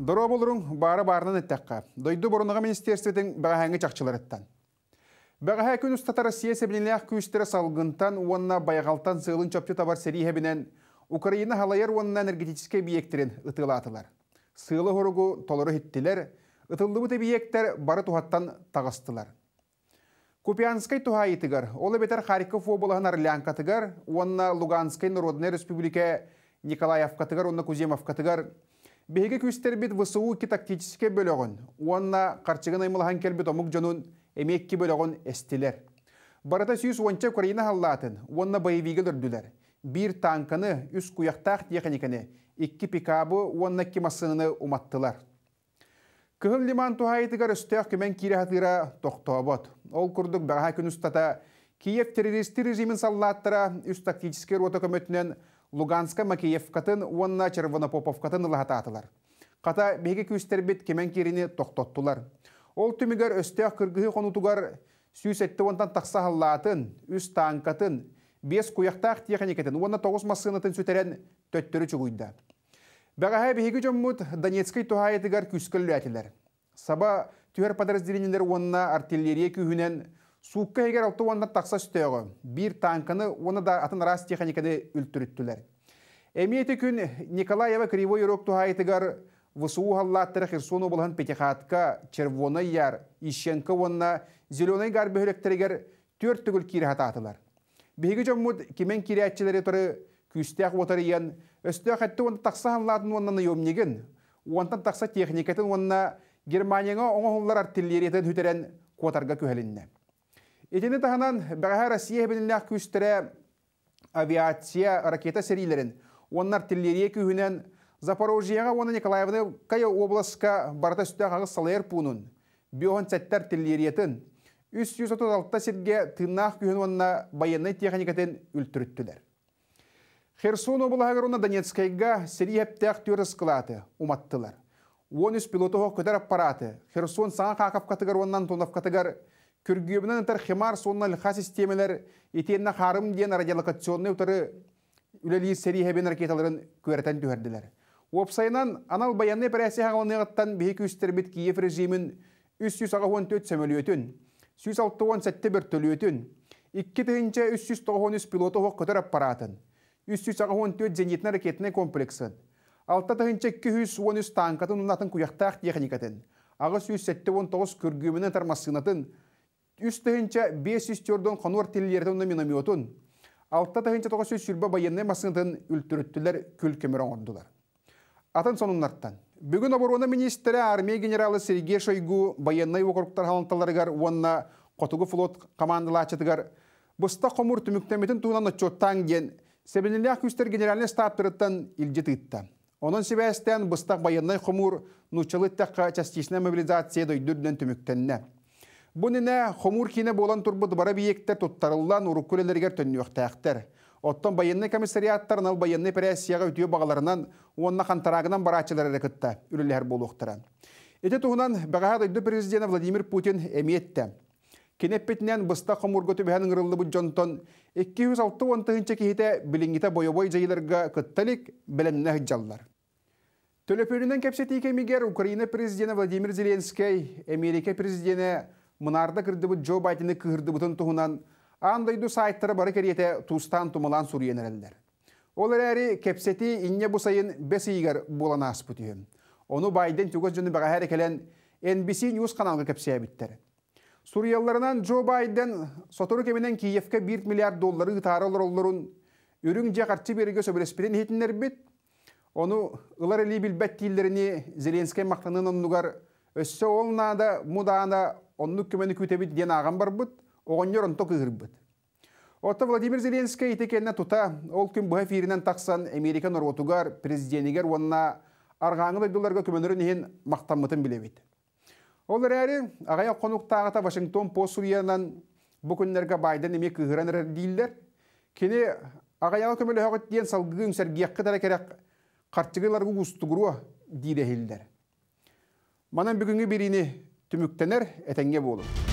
Доро болуруң бары барынан эттәққа. Дойду бұрынығы министерстветін бағаңы чақчылар әттән. күн ұстата Россия сәбінеліяқ күстері салғынтан уанна байғалтан сығылын чөпті табар сәрейе бінен Украина халайыр уанна энергетическе биектерін атылар. Сығылы хоругу толыры хиттілер, ытылдыбыты биектер бары тухаттан тағыстылар. Купянской тухайтыгар, ол бетер Харьков облағын Орлянкатыгар, уанна Луганскай Народной Республике Николаевкатыгар, уанна Куземовкатыгар, Беге бит ВСУ ки тактическе бөлөгөн, уанна карчыгын аймылхан келбит омук жонун эмекки бөлөгөн эстилер. Барата сүйіс онча Украина халлатын, уанна боевиге дүрдүлер. Бир танканы үс куяқтақ техниканы, икки пикабы уанна кимасыныны уматтылар. Кыһыл лиман тухайтыгар үстөөх күмен кирэхатыра тохтобот. Ол курдук баға күн Киев террористы режимин саллаттыра үст тактический рота көмөтүнөн Луганска Макеевкатын онна Червонопоповкатын Червонопопов қата Ката беге күстербет кемен керіне тоқтоттулар. Ол түмігер өстеақ кіргігі қонутугар сүйіс әтті онтан тақса халлатын, үс танкатын, бес куяқтақ техникатын, онна тоғыз масынатын сөтерен төттірі чүгуйда. Бәғаға беге жоммут Донецкий тұхайетігар күскілі әтілер. Саба түхер подразделениелер онна артиллерия күйінен суққа егер алты онна тақса сөтеғы, бір танканы оны да атын рас техниканы үлтүріттілер. Эмиэти күн Николаева Кривой Рог тухайтыгар высуу Херсону болған облыһын Пятихатка, Червона яр, Ищенко онна Зеленый гар бөһөлөктөргөр төрт түгүл кире хататылар. Биһиги жоммут кимен кириятчылары туры күстәк отырыйан, өстө хәтте онда такса ханлатын оннан неген, онтан такса техникатын онна Германияга оңоһуллар артиллериятын хүтерен котарга көһәлинне. Этене таханан бәгәһә Россия белән күстерә авиация ракета серийләрен оннар теллерия күйінен Запорожияға оны Николаевны кая обласқа барта сүттәғағы салайыр пунын, биоған сәттәр теллериетін, 336 сетге тыннақ күйін онына баянны техникатын үлтүріттілер. Херсон облағығыр оны Донецкайға сәрі әптәқ сқылаты уматтылар. 13 пилотығы көтер аппараты, Херсон саңа қақап қатығыр оннан тонап қатығыр, күргебінен ұтар лиха системелер, етенна қарым ден радиолокационны ұтары үләлі серихебен ракеталарын көрәтән түһәрделәр. Уапсайынан анал баянны пәрәсе хағаланығаттан бейкі үстербет Киев режимін 394 сәмөліөтін, сәтті бір өтін, 2-393 пилоты ғоқ көтір аппаратын, 394 зенитні ракетіні комплексын, 6-213 танкатын ұнатын күйақтақ техникатын, ағы 119 күргімінің тармасынатын, 3-504 қонуар тілілердің номиномиотын, Алтта тағынша тоға сөз сүрбе байынны үлтүріттілер күл көмір оңырдылар. Атын сонуннарттан. Бүгін оборона министрі армия генералы Сергей Шойгу байынны округтар халанталарығар онына қотуғы флот командалачытыгар бұста қомур түміктеметін туынан отчеттан ген Себенелях үстер генеральный стаптырыттан илжетытта. Оның себәстен бұстақ байынны нұчылы тәққа частичная мобилизация дойдүрден түміктенне. Бұныне қомур болан турбуд бара биектер туттарыллан уруккулелергер төннүөхтээхтер. Оттон военный комиссариаттарын ал военный пресияга үтүйө бағаларынан онна хантарагынан барачылар әрекетті үлілер болуқтыран. Эте туғынан бағаға дойды президент Владимир Путин әмиетті. Кенеппетінен бұста хомурғы түбіхәнің ұрылды бұд жонтон 206-19 кейте білінгіте бойобой жайыларға күттілік біліміне ғыджаллар. Төлөпөрінен кәпсетейке Украина президенті Владимир Зеленский, Америка президенті мынарда кірді Джо жо байтыны кірді бұтын сайттары бары керете тустан тумалан сүренерелдер. Ол әрі кепсети инне бұсайын бес игер болан Оны байден түгіз жүні баға әрекелен NBC News каналга кепсея биттер. Сурияларынан Джо Байден сотору кеменен Киевке 1 миллиард доллары таралыр олларын үрің карчы берігі сөбіреспеден хетінлер бит. Оны ылар әлі билбет тілдеріне Зеленский мақтанын оннығар өссі олнада, оннук көмөнү күтөбүт диэн ааган барбыт оғоннер онто кыырбыт Отто Владимир Зеленский текенне тута, ол күн бұға тақсан Америка норғотугар президентігер онына арғаңы дайдыларға көмінірін еген мақтамытын білебет. Ол әрі, ағая қонуқтағыта Вашингтон посуиянан бұл күндерге Байден еме күйірен әрі дейілдер. Кені ағайаға көмілі хоғыт дейін салғығы үмсергеккі тәрі керек қартшығыларға ұстығыруа дейді Манан бүгінгі беріне Tümüktener etenge Etengeboğlu.